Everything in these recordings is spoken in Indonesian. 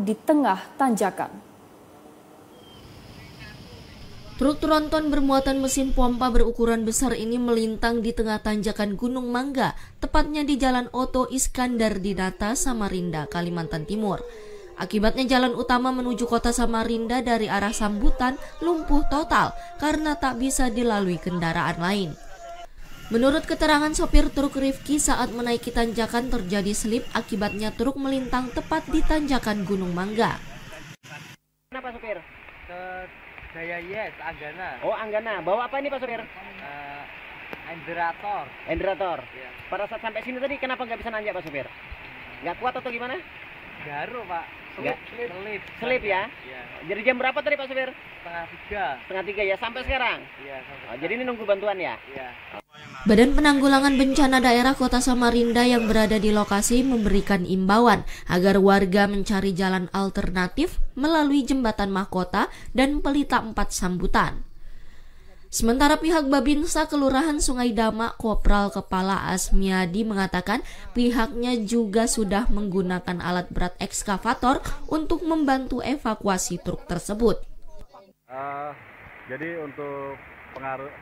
di tengah tanjakan. Truk tronton bermuatan mesin pompa berukuran besar ini melintang di tengah tanjakan Gunung Mangga, tepatnya di Jalan Oto Iskandar di Data, Samarinda, Kalimantan Timur. Akibatnya jalan utama menuju kota Samarinda dari arah Sambutan lumpuh total karena tak bisa dilalui kendaraan lain. Menurut keterangan sopir truk Rifki saat menaiki tanjakan terjadi slip akibatnya truk melintang tepat di tanjakan Gunung Mangga. Kenapa sopir? Ke Yes, Anggana. Oh Anggana, bawa apa ini Pak sopir? Uh, enderator. Enderator. Yeah. Pada saat sampai sini tadi kenapa nggak bisa nanjak Pak sopir? Nggak kuat atau gimana? Garu Pak. Iya. Selip, selip. ya? Iya. Jadi jam berapa tadi Pak Sopir? Setengah tiga. Setengah tiga ya, sampai iya. sekarang? Iya, sampai Oh, jadi ini nunggu bantuan ya? Iya. Badan Penanggulangan Bencana Daerah Kota Samarinda yang berada di lokasi memberikan imbauan agar warga mencari jalan alternatif melalui jembatan Mahkota dan Pelita empat Sambutan. Sementara pihak Babinsa Kelurahan Sungai Dama Kopral Kepala Asmiadi mengatakan pihaknya juga sudah menggunakan alat berat ekskavator untuk membantu evakuasi truk tersebut. Uh, jadi untuk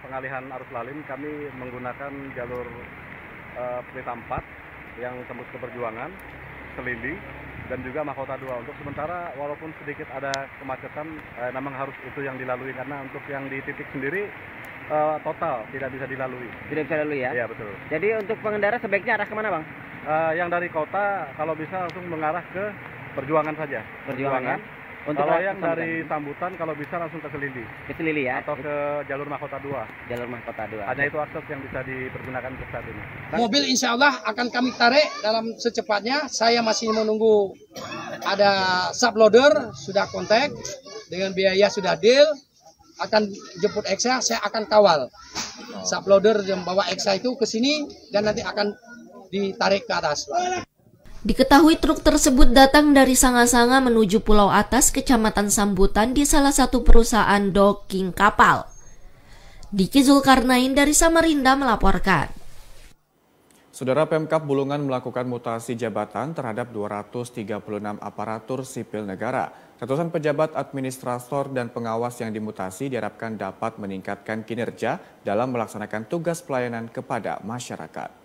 pengalihan arus lalin kami menggunakan jalur uh, ah, Pelita 4 yang tembus ke Perjuangan, Selindi, dan juga mahkota dua untuk sementara walaupun sedikit ada kemacetan eh, memang harus itu yang dilalui karena untuk yang di titik sendiri eh, total tidak bisa dilalui tidak bisa dilalui ya iya betul jadi untuk pengendara sebaiknya arah kemana bang eh, yang dari kota kalau bisa langsung mengarah ke perjuangan saja perjuangan, ya? perjuangan. Untuk kalau yang dari Sambutan kalau bisa langsung ke Selili. Ke Selili ya. Atau ke jalur Mahkota 2. Jalur Mahkota 2. Ada itu akses yang bisa dipergunakan untuk saat ini. Mobil insya Allah akan kami tarik dalam secepatnya. Saya masih menunggu ada subloader sudah kontak dengan biaya sudah deal akan jemput Exa saya akan kawal. Oh. Subloader yang bawa Eksa itu ke sini dan nanti akan ditarik ke atas. Diketahui truk tersebut datang dari Sanga-Sanga menuju Pulau Atas, Kecamatan Sambutan di salah satu perusahaan docking kapal. Diki Zulkarnain dari Samarinda melaporkan. Saudara Pemkap Bulungan melakukan mutasi jabatan terhadap 236 aparatur sipil negara. Ratusan pejabat administrator dan pengawas yang dimutasi diharapkan dapat meningkatkan kinerja dalam melaksanakan tugas pelayanan kepada masyarakat.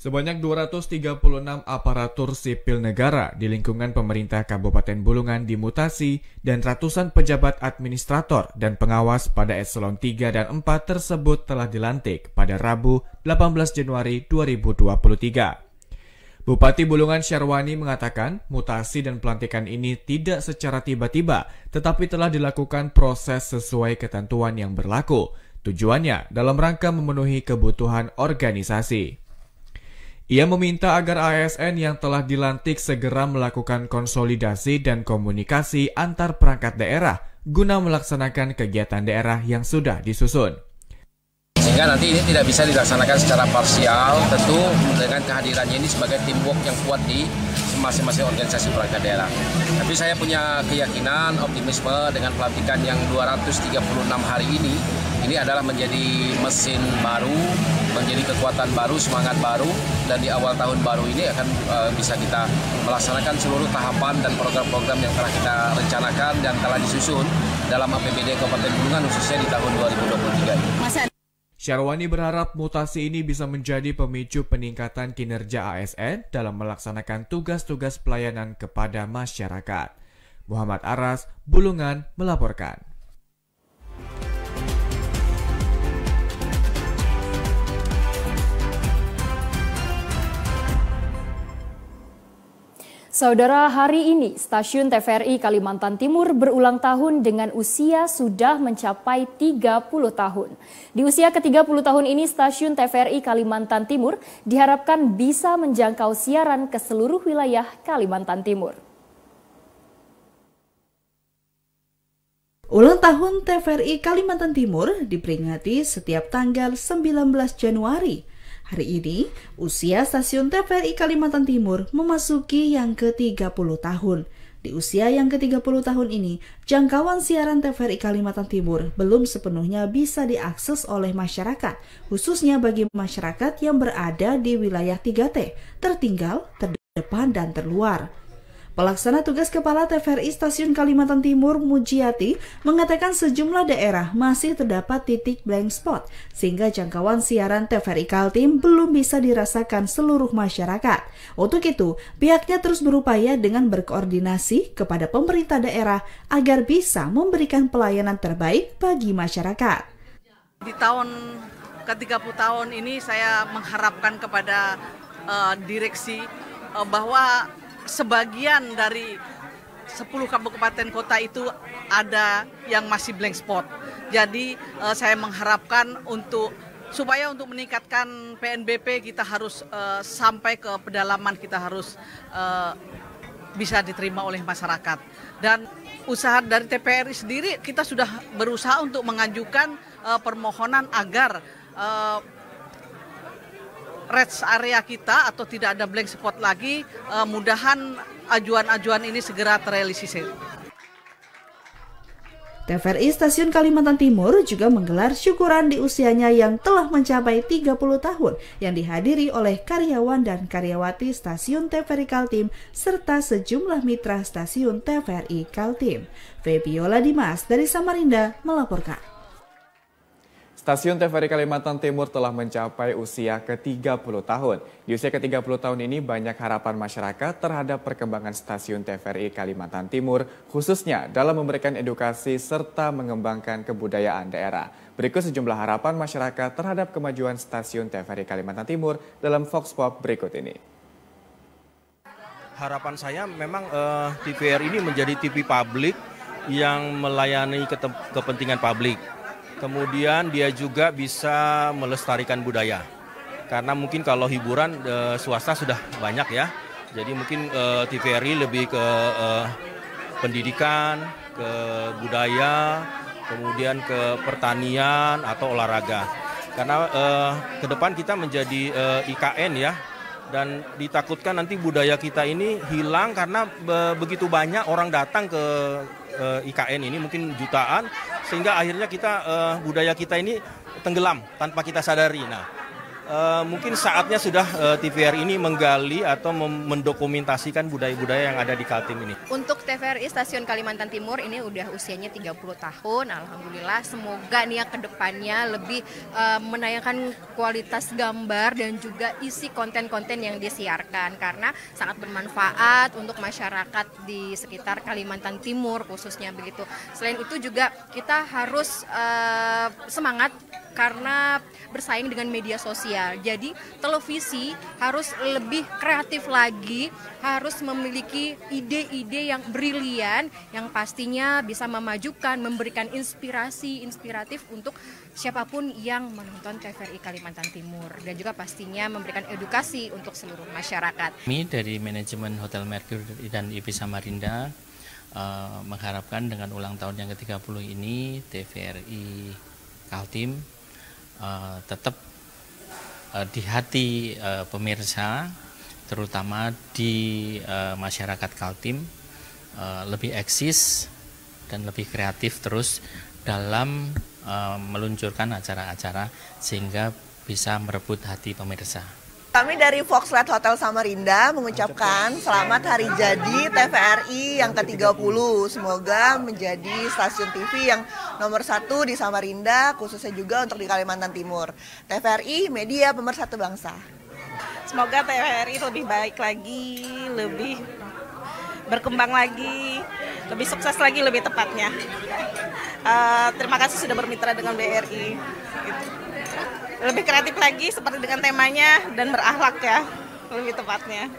Sebanyak 236 aparatur sipil negara di lingkungan pemerintah Kabupaten Bulungan dimutasi dan ratusan pejabat administrator dan pengawas pada eselon 3 dan 4 tersebut telah dilantik pada Rabu 18 Januari 2023. Bupati Bulungan Syarwani mengatakan mutasi dan pelantikan ini tidak secara tiba-tiba tetapi telah dilakukan proses sesuai ketentuan yang berlaku. Tujuannya dalam rangka memenuhi kebutuhan organisasi. Ia meminta agar ASN yang telah dilantik segera melakukan konsolidasi dan komunikasi antar perangkat daerah guna melaksanakan kegiatan daerah yang sudah disusun sehingga nanti ini tidak bisa dilaksanakan secara parsial tentu dengan kehadirannya ini sebagai teamwork yang kuat di masing-masing organisasi perangkat daerah tapi saya punya keyakinan optimisme dengan pelantikan yang 236 hari ini ini adalah menjadi mesin baru menjadi kekuatan baru semangat baru dan di awal tahun baru ini akan e, bisa kita melaksanakan seluruh tahapan dan program-program yang telah kita rencanakan dan telah disusun dalam APBD Kabupaten Bulungan khususnya di tahun 2023 ini. Syarwani berharap mutasi ini bisa menjadi pemicu peningkatan kinerja ASN dalam melaksanakan tugas-tugas pelayanan kepada masyarakat. Muhammad Aras, Bulungan, melaporkan. Saudara, hari ini stasiun TVRI Kalimantan Timur berulang tahun dengan usia sudah mencapai 30 tahun. Di usia ke-30 tahun ini stasiun TVRI Kalimantan Timur diharapkan bisa menjangkau siaran ke seluruh wilayah Kalimantan Timur. Ulang tahun TVRI Kalimantan Timur diperingati setiap tanggal 19 Januari Hari ini, usia stasiun TVRI Kalimantan Timur memasuki yang ke-30 tahun. Di usia yang ke-30 tahun ini, jangkauan siaran TVRI Kalimantan Timur belum sepenuhnya bisa diakses oleh masyarakat, khususnya bagi masyarakat yang berada di wilayah 3T, tertinggal, terdepan, dan terluar. Pelaksana tugas Kepala TVRI Stasiun Kalimantan Timur Mujiati mengatakan sejumlah daerah masih terdapat titik blank spot sehingga jangkauan siaran TVRI Kaltim belum bisa dirasakan seluruh masyarakat. Untuk itu, pihaknya terus berupaya dengan berkoordinasi kepada pemerintah daerah agar bisa memberikan pelayanan terbaik bagi masyarakat. Di tahun ke-30 tahun ini saya mengharapkan kepada uh, direksi uh, bahwa sebagian dari 10 kabupaten kota itu ada yang masih blank spot. Jadi uh, saya mengharapkan untuk supaya untuk meningkatkan PNBP kita harus uh, sampai ke pedalaman kita harus uh, bisa diterima oleh masyarakat. Dan usaha dari TPRI sendiri kita sudah berusaha untuk mengajukan uh, permohonan agar uh, rest area kita atau tidak ada blank spot lagi, uh, mudahan ajuan-ajuan ini segera terrealisasi. TVRI Stasiun Kalimantan Timur juga menggelar syukuran di usianya yang telah mencapai 30 tahun yang dihadiri oleh karyawan dan karyawati Stasiun TVRI Kaltim serta sejumlah mitra Stasiun TVRI Kaltim. Febiola Dimas dari Samarinda melaporkan. Stasiun TVRI Kalimantan Timur telah mencapai usia ke-30 tahun. Di usia ke-30 tahun ini banyak harapan masyarakat terhadap perkembangan stasiun TVRI Kalimantan Timur, khususnya dalam memberikan edukasi serta mengembangkan kebudayaan daerah. Berikut sejumlah harapan masyarakat terhadap kemajuan stasiun TVRI Kalimantan Timur dalam Fox Pop berikut ini. Harapan saya memang uh, eh, TVRI ini menjadi TV publik yang melayani kepentingan publik Kemudian dia juga bisa melestarikan budaya. Karena mungkin kalau hiburan e, swasta sudah banyak ya. Jadi mungkin e, eh, TVRI lebih ke e, pendidikan, ke budaya, kemudian ke pertanian atau olahraga. Karena e, ke depan kita menjadi e, IKN ya, dan ditakutkan nanti budaya kita ini hilang karena be begitu banyak orang datang ke e, IKN ini mungkin jutaan sehingga akhirnya kita e, budaya kita ini tenggelam tanpa kita sadari. Nah, Eh, mungkin saatnya sudah uh, eh, TVR ini menggali atau mendokumentasikan budaya-budaya yang ada di Kaltim ini. Untuk TVRI Stasiun Kalimantan Timur ini udah usianya 30 tahun, alhamdulillah semoga nih ya kedepannya lebih uh, menayangkan kualitas gambar dan juga isi konten-konten yang disiarkan karena sangat bermanfaat untuk masyarakat di sekitar Kalimantan Timur khususnya begitu. Selain itu juga kita harus uh, semangat karena bersaing dengan media sosial ya. Jadi televisi harus lebih kreatif lagi, harus memiliki ide-ide yang brilian yang pastinya bisa memajukan, memberikan inspirasi inspiratif untuk siapapun yang menonton TVRI Kalimantan Timur dan juga pastinya memberikan edukasi untuk seluruh masyarakat. Kami dari manajemen Hotel Merkur dan IP Samarinda uh, mengharapkan dengan ulang tahun yang ke-30 ini TVRI Kaltim uh, tetap Eh, di hati eh, pemirsa, terutama di eh, masyarakat Kaltim, lebih eksis dan lebih kreatif terus dalam meluncurkan acara-acara sehingga bisa merebut hati pemirsa. Kami dari Foxlight Hotel Samarinda mengucapkan selamat hari jadi TVRI yang ke-30. Semoga menjadi stasiun TV yang nomor satu di Samarinda, khususnya juga untuk di Kalimantan Timur. TVRI, media pemersatu bangsa. Semoga TVRI lebih baik lagi, lebih berkembang lagi, lebih sukses lagi, lebih tepatnya uh, terima kasih sudah bermitra dengan BRI. Gitu. Lebih kreatif lagi seperti dengan temanya dan berakhlak ya, lebih tepatnya.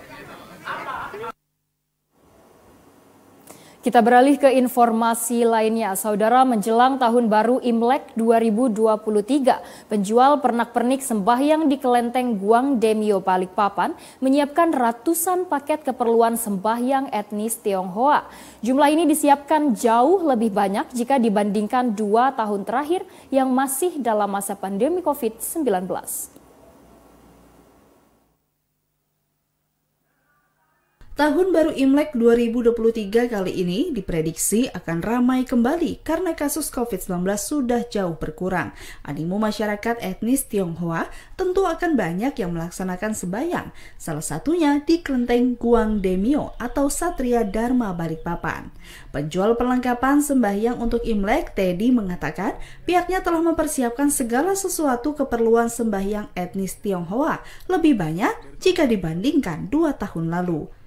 Kita beralih ke informasi lainnya. Saudara menjelang tahun baru Imlek 2023, penjual pernak-pernik sembahyang di Kelenteng Guang Demio Balikpapan menyiapkan ratusan paket keperluan sembahyang etnis Tionghoa. Jumlah ini disiapkan jauh lebih banyak jika dibandingkan dua tahun terakhir yang masih dalam masa pandemi COVID-19. Tahun baru Imlek 2023 kali ini diprediksi akan ramai kembali karena kasus COVID-19 sudah jauh berkurang. Animo masyarakat etnis Tionghoa tentu akan banyak yang melaksanakan sebayang. salah satunya di kelenteng Guang Demio atau Satria Dharma Balikpapan. Penjual perlengkapan sembahyang untuk Imlek, Teddy mengatakan pihaknya telah mempersiapkan segala sesuatu keperluan sembahyang etnis Tionghoa lebih banyak jika dibandingkan dua tahun lalu.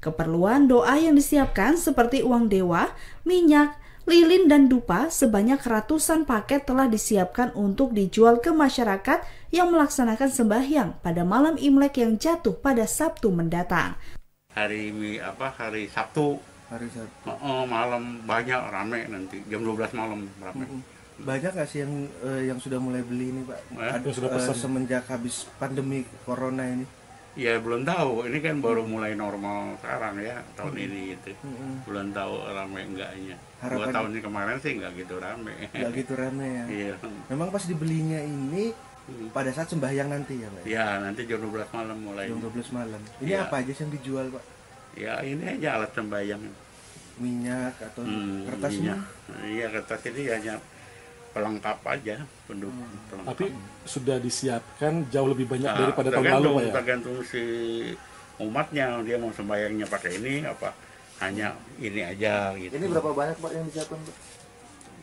Keperluan doa yang disiapkan seperti uang dewa, minyak, lilin dan dupa sebanyak ratusan paket telah disiapkan untuk dijual ke masyarakat yang melaksanakan sembahyang pada malam Imlek yang jatuh pada Sabtu mendatang. Hari apa hari Sabtu hari Sabtu. Oh, malam banyak rame nanti jam 12 malam rame. Banyak gak sih yang eh, yang sudah mulai beli ini, Pak? Eh, Ada sudah eh, pesan. Eh, semenjak habis pandemi corona ini ya belum tahu ini kan baru mulai normal sekarang ya tahun hmm. ini gitu hmm. belum tahu ramai enggaknya Harapan dua tahun kemarin sih enggak gitu ramai. enggak gitu ramai. ya iya memang pas dibelinya ini hmm. pada saat sembahyang nanti ya pak ya nanti jam 12 malam mulai jam 12 malam ini ya. apa aja sih yang dijual pak ya ini aja alat sembahyang minyak atau hmm, kertas minyak iya kertas ini hanya pelengkap aja pendukung. Hmm. Pelengkap. Tapi sudah disiapkan jauh lebih banyak nah, daripada tahun lalu ya. Tergantung si umatnya dia mau sembayangnya pakai ini apa hanya ini aja gitu. Ini berapa banyak Pak yang disiapkan Pak?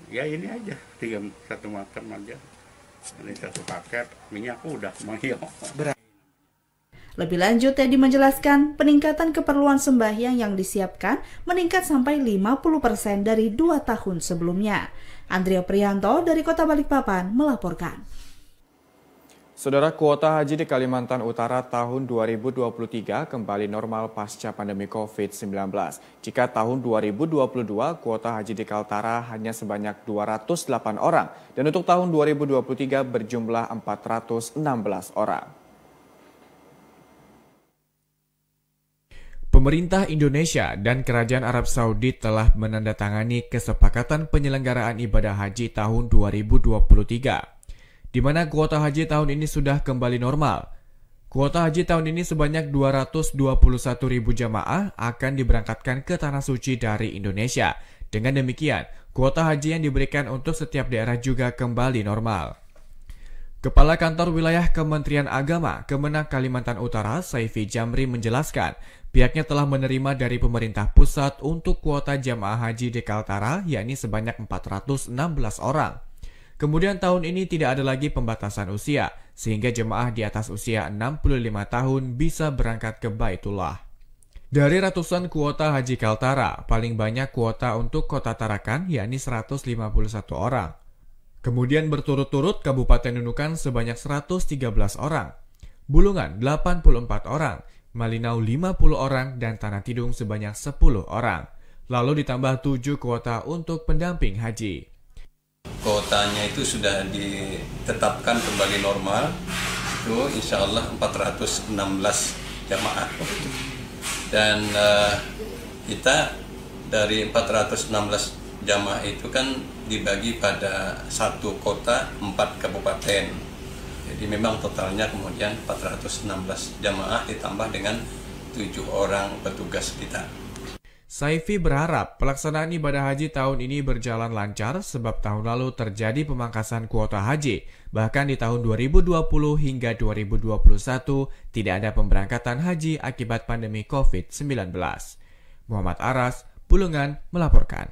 Ya ini aja tiga satu macam aja. Ini satu paket minyak udah mayo. Lebih lanjut, Teddy menjelaskan peningkatan keperluan sembahyang yang disiapkan meningkat sampai 50% dari dua tahun sebelumnya. Andrea Prianto dari Kota Balikpapan melaporkan. Saudara kuota haji di Kalimantan Utara tahun 2023 kembali normal pasca pandemi COVID-19. Jika tahun 2022 kuota haji di Kaltara hanya sebanyak 208 orang dan untuk tahun 2023 berjumlah 416 orang. Pemerintah Indonesia dan Kerajaan Arab Saudi telah menandatangani kesepakatan penyelenggaraan ibadah haji tahun 2023, di mana kuota haji tahun ini sudah kembali normal. Kuota haji tahun ini sebanyak 221 ribu jamaah akan diberangkatkan ke Tanah Suci dari Indonesia. Dengan demikian, kuota haji yang diberikan untuk setiap daerah juga kembali normal. Kepala Kantor Wilayah Kementerian Agama Kemenang Kalimantan Utara Saifi Jamri menjelaskan Pihaknya telah menerima dari pemerintah pusat untuk kuota jamaah haji di Kaltara yakni sebanyak 416 orang. Kemudian tahun ini tidak ada lagi pembatasan usia, sehingga jemaah di atas usia 65 tahun bisa berangkat ke Baitullah. Dari ratusan kuota haji Kaltara, paling banyak kuota untuk kota Tarakan, yakni 151 orang. Kemudian berturut-turut Kabupaten Nunukan sebanyak 113 orang, Bulungan 84 orang, Malinau 50 orang dan Tanah Tidung sebanyak 10 orang. Lalu ditambah 7 kuota untuk pendamping haji. Kuotanya itu sudah ditetapkan kembali normal. Itu insya Allah 416 jamaah. Dan uh, kita dari 416 jamaah itu kan dibagi pada satu kota, empat kabupaten. Jadi memang totalnya kemudian 416 jamaah ditambah dengan tujuh orang petugas kita. Saifi berharap pelaksanaan ibadah haji tahun ini berjalan lancar sebab tahun lalu terjadi pemangkasan kuota haji. Bahkan di tahun 2020 hingga 2021 tidak ada pemberangkatan haji akibat pandemi COVID-19. Muhammad Aras, Bulungan melaporkan.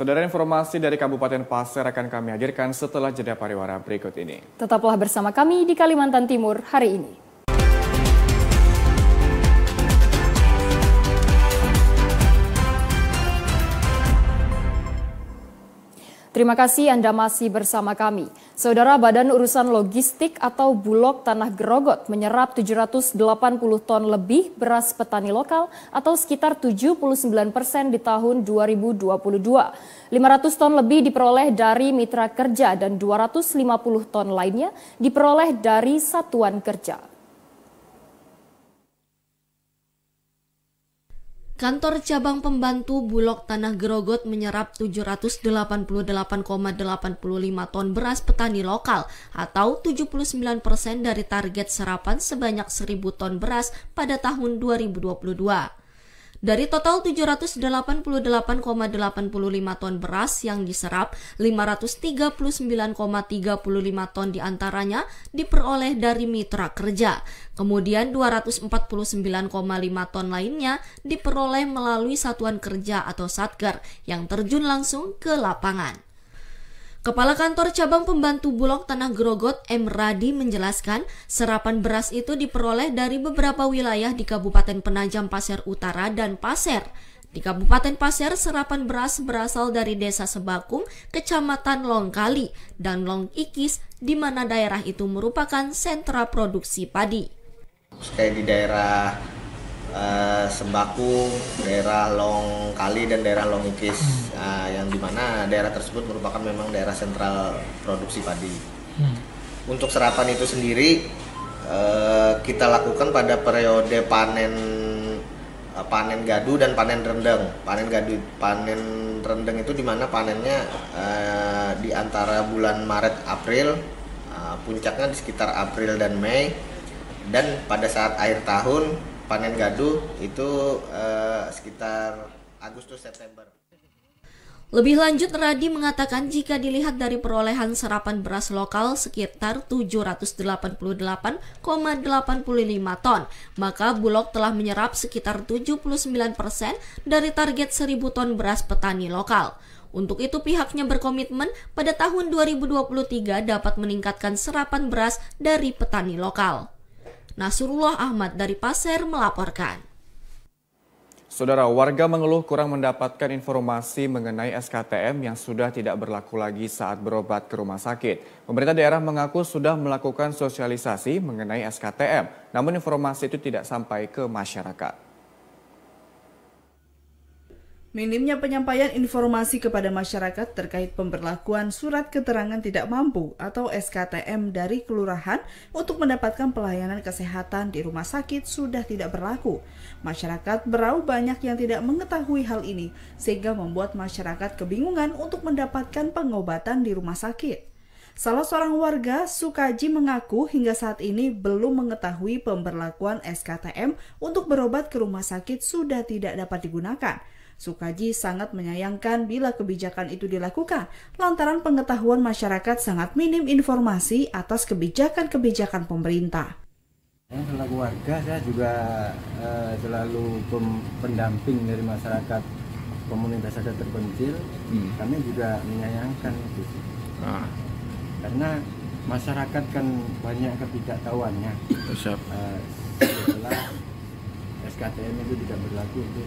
Saudara informasi dari Kabupaten Pasir akan kami hadirkan setelah jeda pariwara berikut ini. Tetaplah bersama kami di Kalimantan Timur hari ini. Terima kasih Anda masih bersama kami. Saudara Badan Urusan Logistik atau Bulog Tanah Gerogot menyerap 780 ton lebih beras petani lokal atau sekitar 79 persen di tahun 2022. 500 ton lebih diperoleh dari mitra kerja dan 250 ton lainnya diperoleh dari satuan kerja. Kantor cabang pembantu Bulog Tanah Gerogot menyerap 788,85 ton beras petani lokal atau 79% dari target serapan sebanyak 1000 ton beras pada tahun 2022. Dari total 788,85 ton beras yang diserap, 539,35 ton diantaranya diperoleh dari mitra kerja. Kemudian 249,5 ton lainnya diperoleh melalui satuan kerja atau satker yang terjun langsung ke lapangan. Kepala Kantor Cabang Pembantu Bulog Tanah Grogot M. Radi menjelaskan serapan beras itu diperoleh dari beberapa wilayah di Kabupaten Penajam Pasir Utara dan Pasir. Di Kabupaten Pasir, serapan beras berasal dari Desa Sebakung, Kecamatan Longkali, dan Longikis, di mana daerah itu merupakan sentra produksi padi. Kayak di daerah Eh, Sembako daerah Long Kali dan daerah Long Ikis hmm. uh, yang dimana daerah tersebut merupakan memang daerah sentral produksi padi. Hmm. Untuk serapan itu sendiri uh, kita lakukan pada periode panen uh, panen gadu dan panen rendeng. Panen gadu panen rendeng itu dimana panennya uh, di antara bulan Maret April uh, puncaknya di sekitar April dan Mei dan pada saat akhir tahun panen gaduh itu eh, sekitar Agustus September. Lebih lanjut, Radi mengatakan jika dilihat dari perolehan serapan beras lokal sekitar 788,85 ton, maka Bulog telah menyerap sekitar 79 persen dari target 1.000 ton beras petani lokal. Untuk itu pihaknya berkomitmen pada tahun 2023 dapat meningkatkan serapan beras dari petani lokal. Nasrullah Ahmad dari Pasir melaporkan. Saudara, warga mengeluh kurang mendapatkan informasi mengenai SKTM yang sudah tidak berlaku lagi saat berobat ke rumah sakit. Pemerintah daerah mengaku sudah melakukan sosialisasi mengenai SKTM, namun informasi itu tidak sampai ke masyarakat. Minimnya penyampaian informasi kepada masyarakat terkait pemberlakuan surat keterangan tidak mampu atau SKTM dari kelurahan untuk mendapatkan pelayanan kesehatan di rumah sakit sudah tidak berlaku. Masyarakat berau banyak yang tidak mengetahui hal ini, sehingga membuat masyarakat kebingungan untuk mendapatkan pengobatan di rumah sakit. Salah seorang warga, Sukaji, mengaku hingga saat ini belum mengetahui pemberlakuan SKTM untuk berobat ke rumah sakit sudah tidak dapat digunakan. Sukaji sangat menyayangkan bila kebijakan itu dilakukan, lantaran pengetahuan masyarakat sangat minim informasi atas kebijakan-kebijakan pemerintah. Yang selaku warga saya juga eh, selalu pendamping dari masyarakat komunitas adat terpencil. Hmm. Kami juga menyayangkan itu, ah. karena masyarakat kan banyak ketidaktahuannya. Siap. Eh, setelah SKTM itu tidak berlaku itu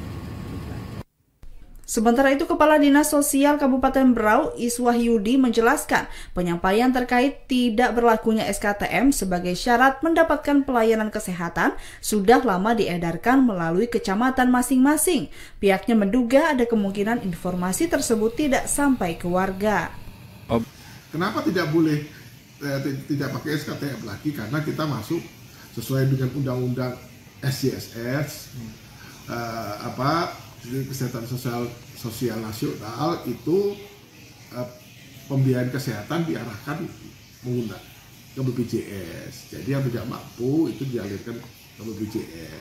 Sementara itu, Kepala Dinas Sosial Kabupaten Berau, Iswah Yudi, menjelaskan penyampaian terkait tidak berlakunya SKTM sebagai syarat mendapatkan pelayanan kesehatan sudah lama diedarkan melalui kecamatan masing-masing. Pihaknya menduga ada kemungkinan informasi tersebut tidak sampai ke warga. Oh. Kenapa tidak boleh eh, tidak pakai SKTM lagi? Karena kita masuk sesuai dengan undang-undang SJSS, hmm. eh, apa jadi kesehatan sosial sosial nasional itu eh, pembiayaan kesehatan diarahkan menggunakan ke BPJS. Jadi yang tidak mampu itu dialirkan ke BPJS.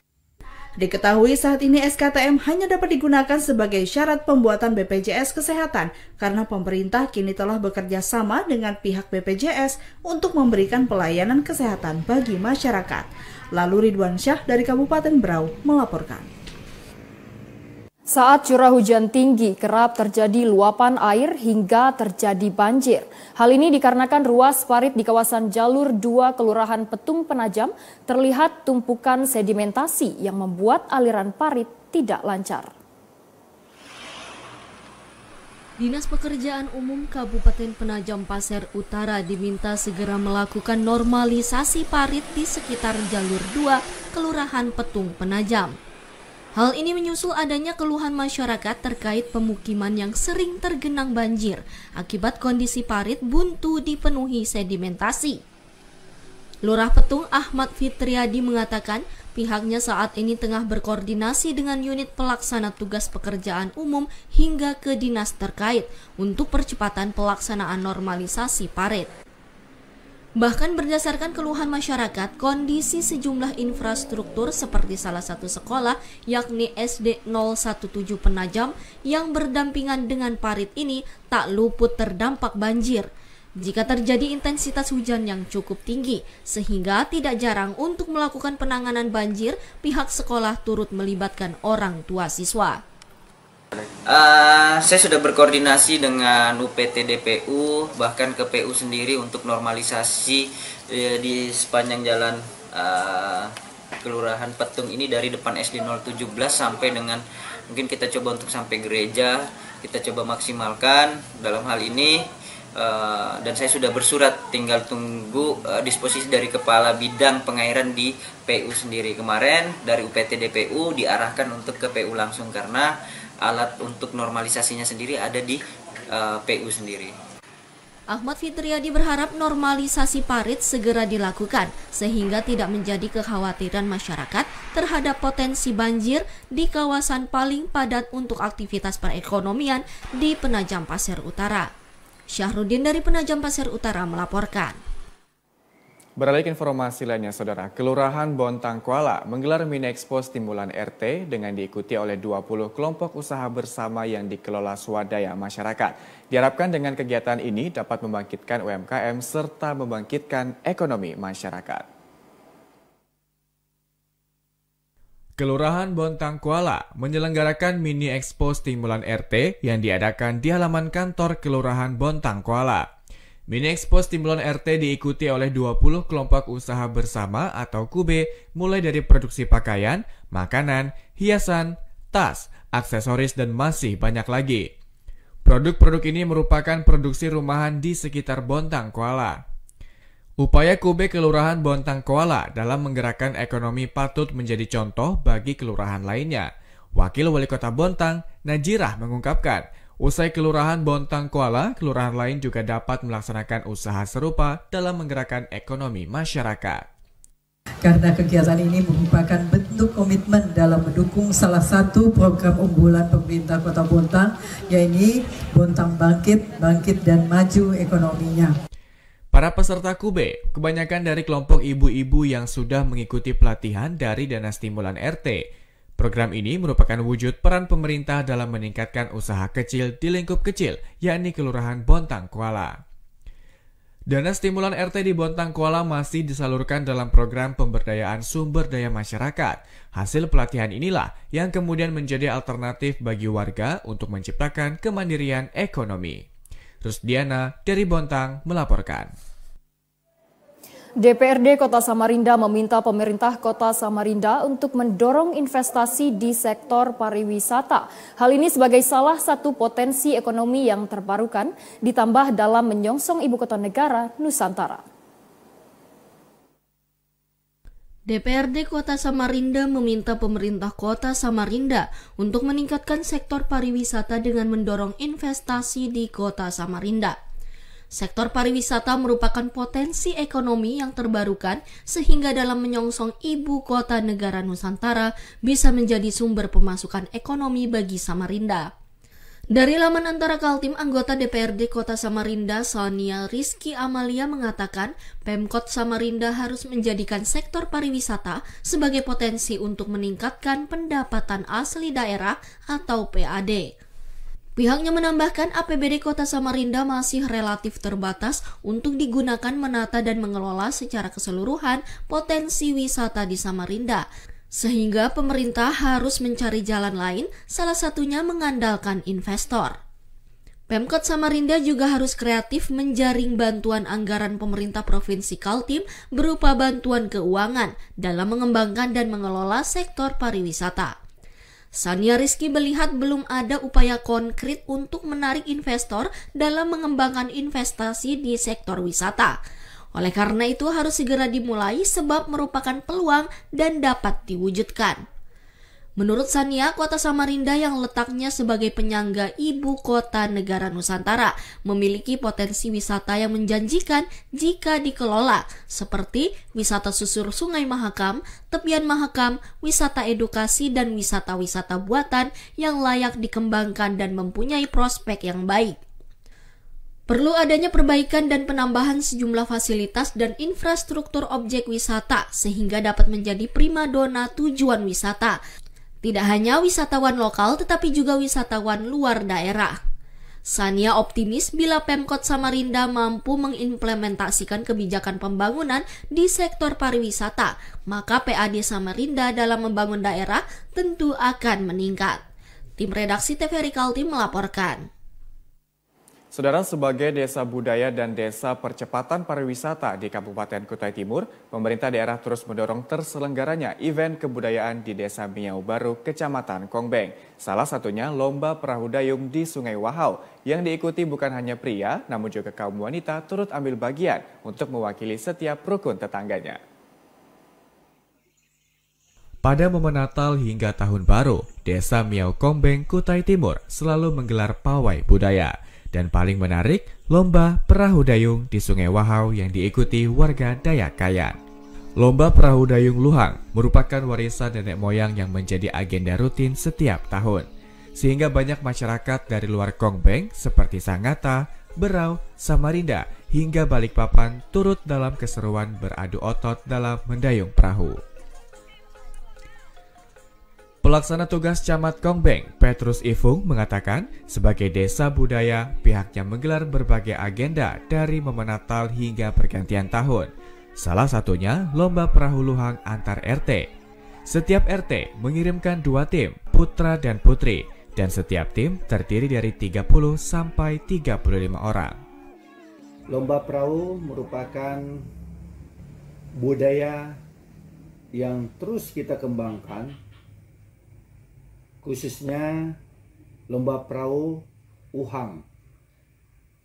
Diketahui saat ini SKTM hanya dapat digunakan sebagai syarat pembuatan BPJS Kesehatan karena pemerintah kini telah bekerja sama dengan pihak BPJS untuk memberikan pelayanan kesehatan bagi masyarakat. Lalu Ridwan Syah dari Kabupaten Berau melaporkan. Saat curah hujan tinggi, kerap terjadi luapan air hingga terjadi banjir. Hal ini dikarenakan ruas parit di kawasan jalur 2 Kelurahan Petung Penajam terlihat tumpukan sedimentasi yang membuat aliran parit tidak lancar. Dinas Pekerjaan Umum Kabupaten Penajam Pasir Utara diminta segera melakukan normalisasi parit di sekitar jalur 2 Kelurahan Petung Penajam. Hal ini menyusul adanya keluhan masyarakat terkait pemukiman yang sering tergenang banjir akibat kondisi parit buntu dipenuhi sedimentasi. Lurah Petung Ahmad Fitriadi mengatakan pihaknya saat ini tengah berkoordinasi dengan unit pelaksana tugas pekerjaan umum hingga ke dinas terkait untuk percepatan pelaksanaan normalisasi parit. Bahkan berdasarkan keluhan masyarakat, kondisi sejumlah infrastruktur seperti salah satu sekolah yakni SD 017 Penajam yang berdampingan dengan parit ini tak luput terdampak banjir. Jika terjadi intensitas hujan yang cukup tinggi, sehingga tidak jarang untuk melakukan penanganan banjir, pihak sekolah turut melibatkan orang tua siswa. Uh, saya sudah berkoordinasi dengan UPT DPU bahkan ke PU sendiri untuk normalisasi uh, di sepanjang jalan uh, Kelurahan Petung ini dari depan SD 017 sampai dengan mungkin kita coba untuk sampai gereja kita coba maksimalkan dalam hal ini uh, dan saya sudah bersurat tinggal tunggu uh, disposisi dari kepala bidang pengairan di PU sendiri kemarin dari UPT DPU diarahkan untuk ke PU langsung karena alat untuk normalisasinya sendiri ada di uh, eh, PU sendiri. Ahmad Fitriadi berharap normalisasi parit segera dilakukan sehingga tidak menjadi kekhawatiran masyarakat terhadap potensi banjir di kawasan paling padat untuk aktivitas perekonomian di Penajam Pasir Utara. Syahrudin dari Penajam Pasir Utara melaporkan. Beralih ke informasi lainnya, Saudara. Kelurahan Bontang Kuala menggelar mini expo stimulan RT dengan diikuti oleh 20 kelompok usaha bersama yang dikelola swadaya masyarakat. Diharapkan dengan kegiatan ini dapat membangkitkan UMKM serta membangkitkan ekonomi masyarakat. Kelurahan Bontang Kuala menyelenggarakan mini expo stimulan RT yang diadakan di halaman kantor Kelurahan Bontang Kuala. Mini Expo Stimulon RT diikuti oleh 20 kelompok usaha bersama atau kube mulai dari produksi pakaian, makanan, hiasan, tas, aksesoris dan masih banyak lagi. Produk-produk ini merupakan produksi rumahan di sekitar Bontang Kuala. Upaya Kube Kelurahan Bontang Kuala dalam menggerakkan ekonomi patut menjadi contoh bagi kelurahan lainnya. Wakil Wali Kota Bontang, Najirah mengungkapkan, Usai Kelurahan Bontang Kuala, kelurahan lain juga dapat melaksanakan usaha serupa dalam menggerakkan ekonomi masyarakat. Karena kegiatan ini merupakan bentuk komitmen dalam mendukung salah satu program unggulan pemerintah Kota Bontang, yaitu Bontang Bangkit, Bangkit dan Maju Ekonominya. Para peserta KUBE, kebanyakan dari kelompok ibu-ibu yang sudah mengikuti pelatihan dari dana stimulan RT, Program ini merupakan wujud peran pemerintah dalam meningkatkan usaha kecil di lingkup kecil, yakni Kelurahan Bontang Kuala. Dana stimulan RT di Bontang Kuala masih disalurkan dalam program pemberdayaan sumber daya masyarakat. Hasil pelatihan inilah yang kemudian menjadi alternatif bagi warga untuk menciptakan kemandirian ekonomi. Rusdiana dari Bontang melaporkan. DPRD Kota Samarinda meminta pemerintah Kota Samarinda untuk mendorong investasi di sektor pariwisata. Hal ini sebagai salah satu potensi ekonomi yang terbarukan, ditambah dalam menyongsong ibu kota negara Nusantara. DPRD Kota Samarinda meminta pemerintah Kota Samarinda untuk meningkatkan sektor pariwisata dengan mendorong investasi di Kota Samarinda. Sektor pariwisata merupakan potensi ekonomi yang terbarukan sehingga dalam menyongsong ibu kota negara Nusantara bisa menjadi sumber pemasukan ekonomi bagi Samarinda. Dari laman antara Kaltim, anggota DPRD Kota Samarinda, Sonia Rizky Amalia mengatakan, Pemkot Samarinda harus menjadikan sektor pariwisata sebagai potensi untuk meningkatkan pendapatan asli daerah atau PAD. Pihaknya menambahkan APBD Kota Samarinda masih relatif terbatas untuk digunakan menata dan mengelola secara keseluruhan potensi wisata di Samarinda. Sehingga pemerintah harus mencari jalan lain, salah satunya mengandalkan investor. Pemkot Samarinda juga harus kreatif menjaring bantuan anggaran pemerintah Provinsi Kaltim berupa bantuan keuangan dalam mengembangkan dan mengelola sektor pariwisata. Sania Rizky melihat belum ada upaya konkret untuk menarik investor dalam mengembangkan investasi di sektor wisata. Oleh karena itu harus segera dimulai sebab merupakan peluang dan dapat diwujudkan. Menurut Sania, kota Samarinda yang letaknya sebagai penyangga ibu kota negara Nusantara memiliki potensi wisata yang menjanjikan jika dikelola, seperti wisata susur Sungai Mahakam, tepian Mahakam, wisata edukasi dan wisata-wisata buatan yang layak dikembangkan dan mempunyai prospek yang baik. Perlu adanya perbaikan dan penambahan sejumlah fasilitas dan infrastruktur objek wisata sehingga dapat menjadi primadona tujuan wisata tidak hanya wisatawan lokal tetapi juga wisatawan luar daerah. Sania optimis bila Pemkot Samarinda mampu mengimplementasikan kebijakan pembangunan di sektor pariwisata, maka PAD Samarinda dalam membangun daerah tentu akan meningkat. Tim redaksi TVRI Kaltim melaporkan. Saudara, sebagai desa budaya dan desa percepatan pariwisata di Kabupaten Kutai Timur, pemerintah daerah terus mendorong terselenggaranya event kebudayaan di Desa Miau Baru, Kecamatan Kongbeng. Salah satunya Lomba Perahu Dayung di Sungai Wahau, yang diikuti bukan hanya pria, namun juga kaum wanita turut ambil bagian untuk mewakili setiap rukun tetangganya. Pada momen Natal hingga Tahun Baru, Desa Miau Kongbeng, Kutai Timur selalu menggelar pawai budaya. Dan paling menarik, lomba perahu dayung di Sungai Wahau yang diikuti warga Dayak Kayan. Lomba perahu dayung Luhang merupakan warisan nenek moyang yang menjadi agenda rutin setiap tahun. Sehingga banyak masyarakat dari luar Kongbeng seperti Sangata, Berau, Samarinda hingga Balikpapan turut dalam keseruan beradu otot dalam mendayung perahu. Pelaksana tugas Camat Kongbeng, Petrus Ifung, mengatakan sebagai desa budaya, pihaknya menggelar berbagai agenda dari memenatal hingga pergantian tahun. Salah satunya Lomba Perahu Luhang Antar RT. Setiap RT mengirimkan dua tim, putra dan putri, dan setiap tim terdiri dari 30 sampai 35 orang. Lomba perahu merupakan budaya yang terus kita kembangkan khususnya lomba perahu Uhang.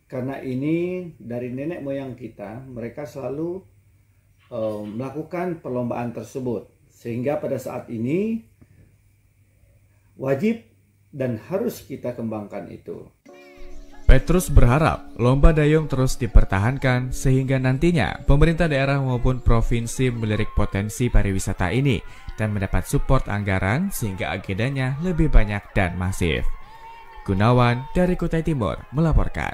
Karena ini dari nenek moyang kita, mereka selalu uh, melakukan perlombaan tersebut. Sehingga pada saat ini wajib dan harus kita kembangkan itu. Petrus berharap lomba dayung terus dipertahankan sehingga nantinya pemerintah daerah maupun provinsi melirik potensi pariwisata ini dan mendapat support anggaran sehingga agendanya lebih banyak dan masif. Gunawan dari Kutai Timur melaporkan.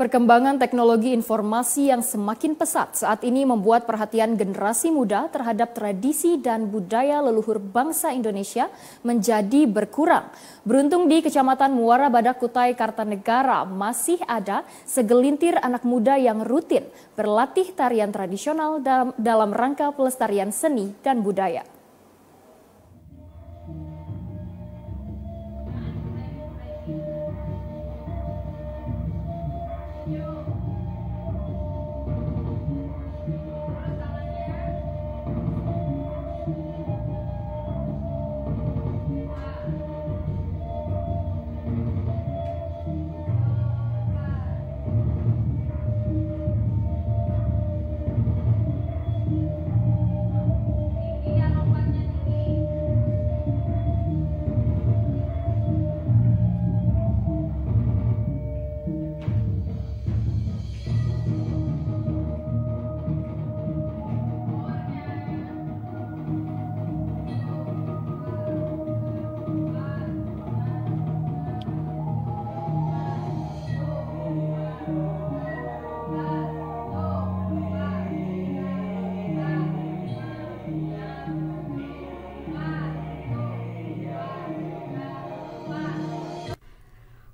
Perkembangan teknologi informasi yang semakin pesat saat ini membuat perhatian generasi muda terhadap tradisi dan budaya leluhur bangsa Indonesia menjadi berkurang. Beruntung di Kecamatan Muara Badak Kutai Kartanegara masih ada segelintir anak muda yang rutin berlatih tarian tradisional dalam, dalam rangka pelestarian seni dan budaya.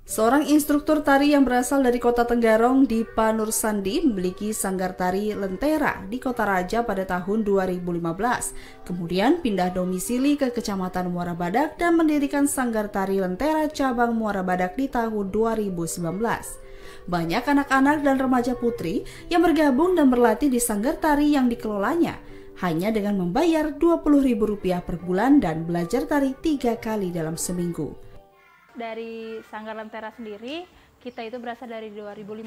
Seorang instruktur tari yang berasal dari kota Tenggarong di Panur Sandi memiliki sanggar tari Lentera di Kota Raja pada tahun 2015. Kemudian pindah domisili ke Kecamatan Muara Badak dan mendirikan sanggar tari Lentera cabang Muara Badak di tahun 2019. Banyak anak-anak dan remaja putri yang bergabung dan berlatih di sanggar tari yang dikelolanya hanya dengan membayar Rp20.000 per bulan dan belajar tari tiga kali dalam seminggu dari Sanggar Lentera sendiri kita itu berasal dari 2015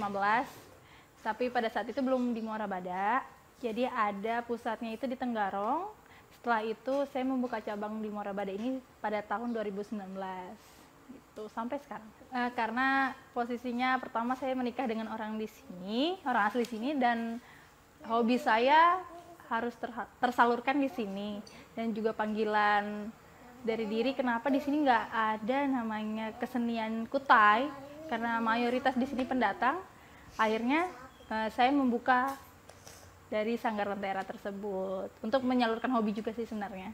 tapi pada saat itu belum di Muara Bada jadi ada pusatnya itu di Tenggarong setelah itu saya membuka cabang di Muara Bada ini pada tahun 2019 gitu sampai sekarang e, karena posisinya pertama saya menikah dengan orang di sini orang asli sini dan hobi saya harus tersalurkan di sini dan juga panggilan dari diri kenapa di sini nggak ada namanya kesenian Kutai karena mayoritas di sini pendatang akhirnya uh, saya membuka dari sanggar lentera tersebut untuk menyalurkan hobi juga sih sebenarnya.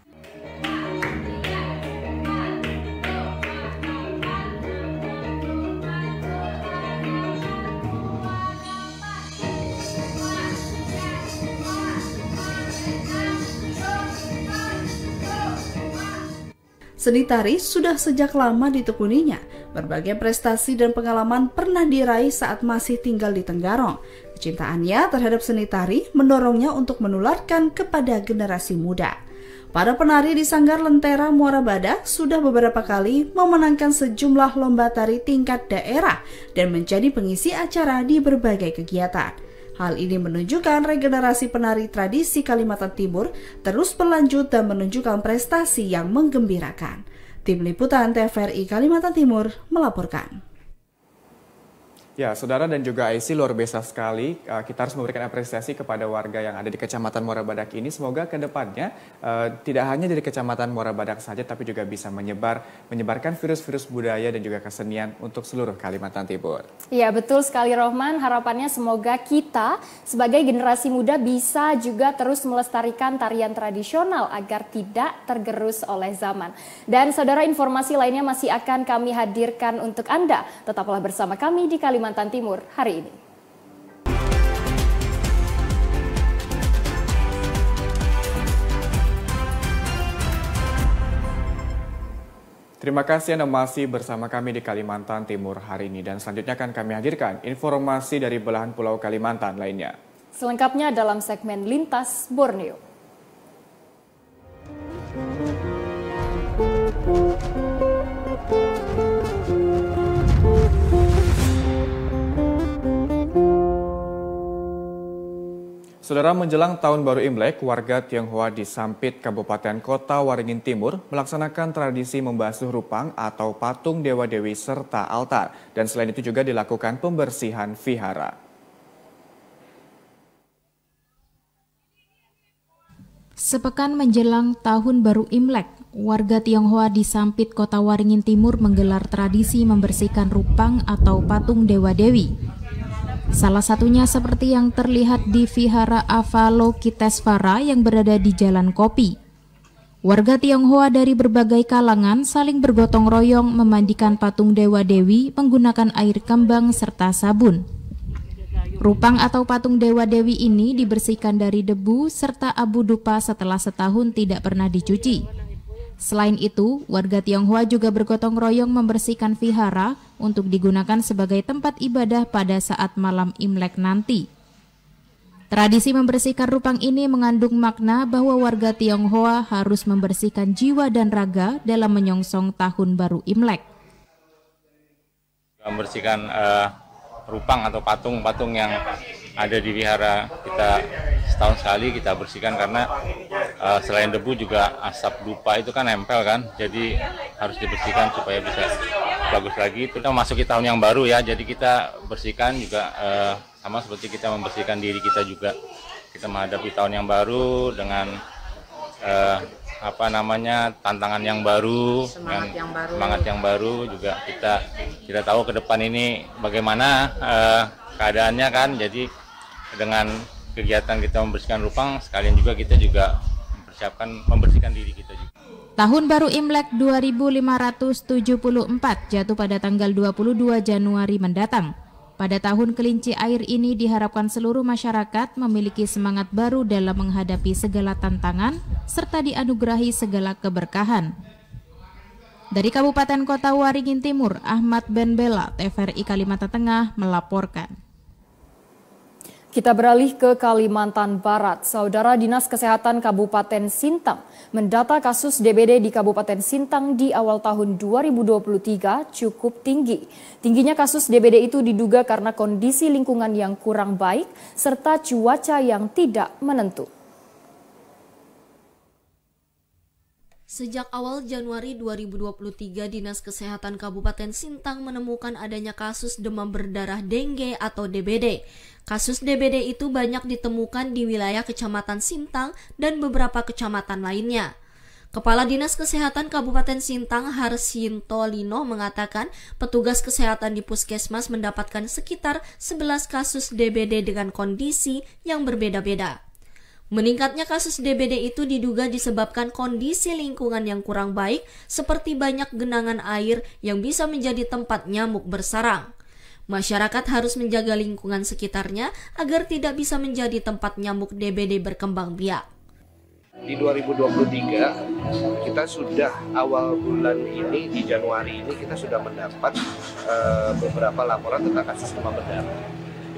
Seni tari sudah sejak lama ditekuninya. Berbagai prestasi dan pengalaman pernah diraih saat masih tinggal di Tenggarong. Kecintaannya terhadap seni tari mendorongnya untuk menularkan kepada generasi muda. Para penari di Sanggar Lentera Muara Badak sudah beberapa kali memenangkan sejumlah lomba tari tingkat daerah dan menjadi pengisi acara di berbagai kegiatan. Hal ini menunjukkan regenerasi penari tradisi Kalimantan Timur terus berlanjut dan menunjukkan prestasi yang menggembirakan. Tim Liputan TVRI Kalimantan Timur melaporkan. Ya, saudara dan juga IC luar biasa sekali. Eh, kita harus memberikan apresiasi kepada warga yang ada di Kecamatan Muara Badak ini. Semoga ke depannya eh, tidak hanya dari Kecamatan Muara Badak saja, tapi juga bisa menyebar, menyebarkan virus-virus budaya dan juga kesenian untuk seluruh Kalimantan Timur. Ya, betul sekali Rohman. Harapannya semoga kita sebagai generasi muda bisa juga terus melestarikan tarian tradisional agar tidak tergerus oleh zaman. Dan saudara informasi lainnya masih akan kami hadirkan untuk Anda. Tetaplah bersama kami di Kalimantan Kalimantan Timur hari ini. Terima kasih Anda masih bersama kami di Kalimantan Timur hari ini dan selanjutnya akan kami hadirkan informasi dari belahan pulau Kalimantan lainnya. Selengkapnya dalam segmen Lintas Borneo. Thank you. Saudara menjelang tahun baru Imlek, warga Tionghoa di Sampit, Kabupaten Kota Waringin Timur melaksanakan tradisi membasuh rupang atau patung dewa-dewi serta altar. Dan selain itu juga dilakukan pembersihan vihara. Sepekan menjelang tahun baru Imlek, warga Tionghoa di Sampit, Kota Waringin Timur menggelar tradisi membersihkan rupang atau patung dewa-dewi Salah satunya seperti yang terlihat di Vihara Avalokitesvara yang berada di Jalan Kopi. Warga Tionghoa dari berbagai kalangan saling bergotong royong memandikan patung Dewa Dewi menggunakan air kembang serta sabun. Rupang atau patung Dewa Dewi ini dibersihkan dari debu serta abu dupa setelah setahun tidak pernah dicuci. Selain itu, warga Tionghoa juga bergotong royong membersihkan vihara untuk digunakan sebagai tempat ibadah pada saat malam Imlek nanti. Tradisi membersihkan rupang ini mengandung makna bahwa warga Tionghoa harus membersihkan jiwa dan raga dalam menyongsong tahun baru Imlek. Membersihkan uh, rupang atau patung-patung yang ada di wihara kita setahun sekali kita bersihkan karena uh, selain debu juga asap dupa itu kan nempel kan jadi harus dibersihkan supaya bisa bagus lagi itu masuki tahun yang baru ya jadi kita bersihkan juga uh, sama seperti kita membersihkan diri kita juga kita menghadapi tahun yang baru dengan uh, apa namanya tantangan yang baru semangat yang, yang baru semangat yang baru juga kita kita tahu ke depan ini bagaimana uh, keadaannya kan jadi dengan kegiatan kita membersihkan rupang sekalian juga kita juga mempersiapkan membersihkan diri kita juga. Tahun baru Imlek 2574 jatuh pada tanggal 22 Januari mendatang. Pada tahun kelinci air ini diharapkan seluruh masyarakat memiliki semangat baru dalam menghadapi segala tantangan serta dianugerahi segala keberkahan. Dari Kabupaten Kota Waringin Timur, Ahmad Ben Bella, TVRI Kalimantan Tengah melaporkan. Kita beralih ke Kalimantan Barat. Saudara Dinas Kesehatan Kabupaten Sintang mendata kasus DBD di Kabupaten Sintang di awal tahun 2023 cukup tinggi. Tingginya kasus DBD itu diduga karena kondisi lingkungan yang kurang baik serta cuaca yang tidak menentu. Sejak awal Januari 2023, Dinas Kesehatan Kabupaten Sintang menemukan adanya kasus demam berdarah dengue atau DBD. Kasus DBD itu banyak ditemukan di wilayah Kecamatan Sintang dan beberapa kecamatan lainnya. Kepala Dinas Kesehatan Kabupaten Sintang Harsinto Lino mengatakan petugas kesehatan di puskesmas mendapatkan sekitar 11 kasus DBD dengan kondisi yang berbeda-beda. Meningkatnya kasus DBD itu diduga disebabkan kondisi lingkungan yang kurang baik, seperti banyak genangan air yang bisa menjadi tempat nyamuk bersarang. Masyarakat harus menjaga lingkungan sekitarnya agar tidak bisa menjadi tempat nyamuk DBD berkembang biak. Di 2023 kita sudah awal bulan ini di Januari ini kita sudah mendapat uh, beberapa laporan tentang kasus demam berdarah.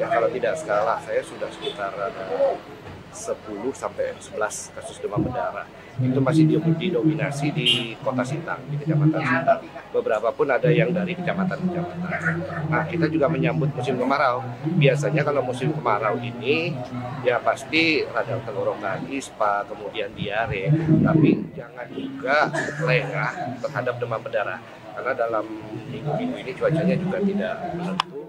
Ya kalau tidak salah saya sudah sekitar uh, 10 sampai 11 kasus demam berdarah. Itu masih didominasi di kota Sintang, di kecamatan Sintang. Beberapa pun ada yang dari kecamatan-kecamatan. Nah, kita juga menyambut musim kemarau. Biasanya kalau musim kemarau ini, ya pasti radang tenggorokan, ispa, kemudian diare. Tapi jangan juga lengah terhadap demam berdarah. Karena dalam minggu-minggu ini cuacanya juga tidak menentu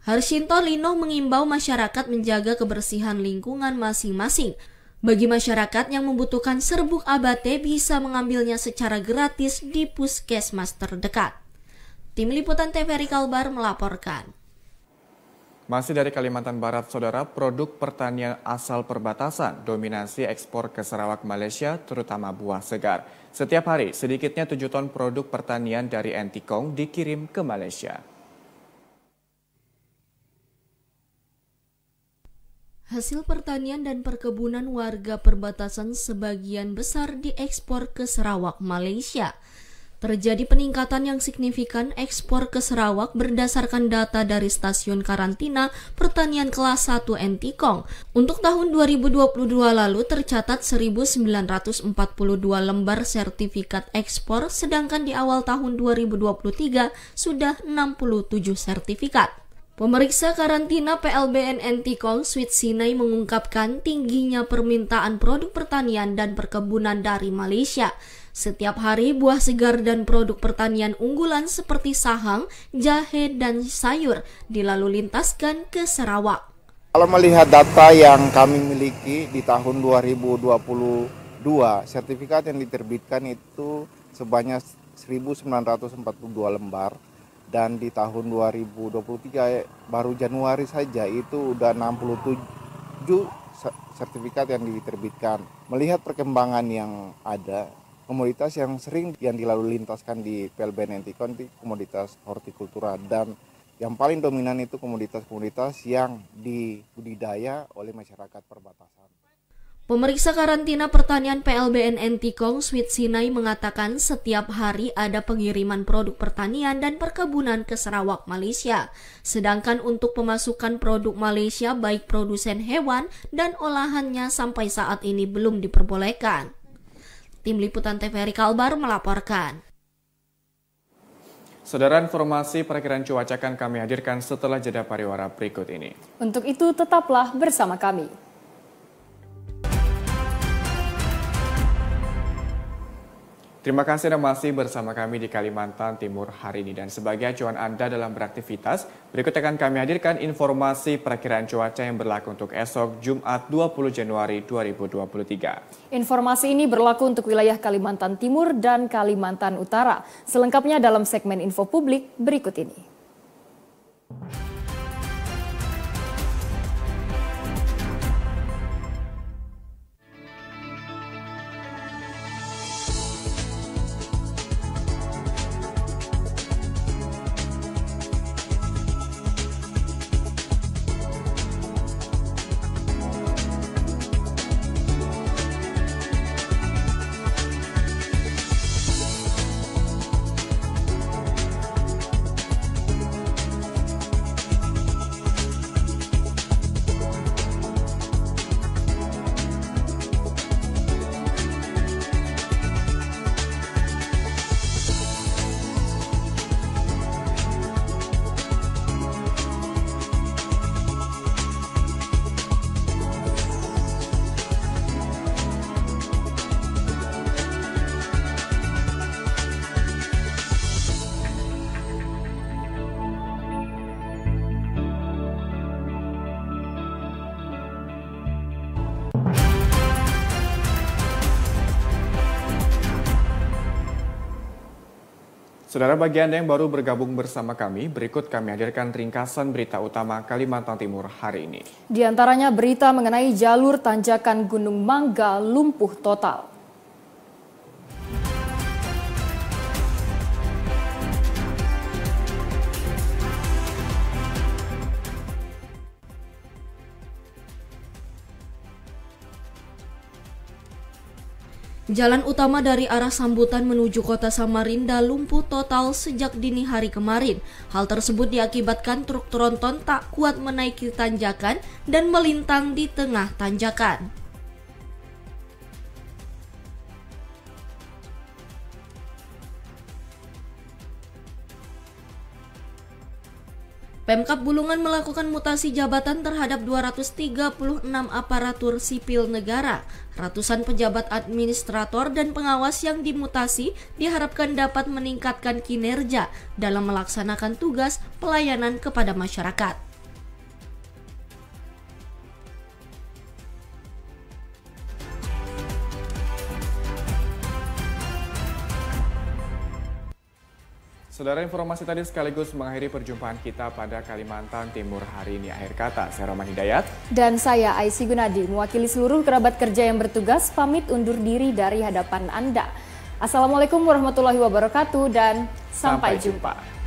Harshinto Lino mengimbau masyarakat menjaga kebersihan lingkungan masing-masing. Bagi masyarakat yang membutuhkan serbuk abate bisa mengambilnya secara gratis di puskesmas terdekat. Tim Liputan TVRI Kalbar melaporkan. Masih dari Kalimantan Barat, Saudara, produk pertanian asal perbatasan dominasi ekspor ke Sarawak, Malaysia, terutama buah segar. Setiap hari, sedikitnya 7 ton produk pertanian dari Antikong dikirim ke Malaysia. Hasil pertanian dan perkebunan warga perbatasan sebagian besar diekspor ke Sarawak, Malaysia. Terjadi peningkatan yang signifikan ekspor ke Sarawak berdasarkan data dari stasiun karantina pertanian kelas 1 Entikong. Untuk tahun 2022 lalu tercatat 1942 lembar sertifikat ekspor sedangkan di awal tahun 2023 sudah 67 sertifikat. Pemeriksa karantina PLBN Entikol Sweet Sinai mengungkapkan tingginya permintaan produk pertanian dan perkebunan dari Malaysia. Setiap hari buah segar dan produk pertanian unggulan seperti sahang, jahe, dan sayur dilalu lintaskan ke Sarawak. Kalau melihat data yang kami miliki di tahun 2022, sertifikat yang diterbitkan itu sebanyak 1942 lembar dan di tahun 2023 eh, baru Januari saja itu udah 67 sertifikat yang diterbitkan. Melihat perkembangan yang ada, komoditas yang sering yang dilalu lintaskan di PLBN Antikon itu komoditas hortikultura dan yang paling dominan itu komoditas-komoditas yang dibudidaya oleh masyarakat perbatasan. Pemeriksa karantina pertanian PLBN Entikong Sweet Sinai mengatakan setiap hari ada pengiriman produk pertanian dan perkebunan ke Sarawak, Malaysia. Sedangkan untuk pemasukan produk Malaysia baik produsen hewan dan olahannya sampai saat ini belum diperbolehkan. Tim Liputan TVRI Kalbar melaporkan. Saudara informasi perakhiran cuaca akan kami hadirkan setelah jeda pariwara berikut ini. Untuk itu tetaplah bersama kami. Terima kasih Anda masih bersama kami di Kalimantan Timur hari ini dan sebagai acuan Anda dalam beraktivitas, berikut akan kami hadirkan informasi perakiraan cuaca yang berlaku untuk esok Jumat 20 Januari 2023. Informasi ini berlaku untuk wilayah Kalimantan Timur dan Kalimantan Utara. Selengkapnya dalam segmen info publik berikut ini. Saudara bagi Anda yang baru bergabung bersama kami, berikut kami hadirkan ringkasan berita utama Kalimantan Timur hari ini. Di antaranya berita mengenai jalur tanjakan Gunung Mangga lumpuh total. Jalan utama dari arah Sambutan menuju kota Samarinda lumpuh total sejak dini hari kemarin. Hal tersebut diakibatkan truk tronton tak kuat menaiki tanjakan dan melintang di tengah tanjakan. Pemkap Bulungan melakukan mutasi jabatan terhadap 236 aparatur sipil negara. Ratusan pejabat administrator dan pengawas yang dimutasi diharapkan dapat meningkatkan kinerja dalam melaksanakan tugas pelayanan kepada masyarakat. Saudara informasi tadi sekaligus mengakhiri perjumpaan kita pada Kalimantan Timur hari ini. Akhir kata, saya Roman Hidayat. Dan saya Aisy Gunadi, mewakili seluruh kerabat kerja yang bertugas, pamit undur diri dari hadapan Anda. Assalamualaikum warahmatullahi wabarakatuh dan sampai, sampai jumpa. jumpa.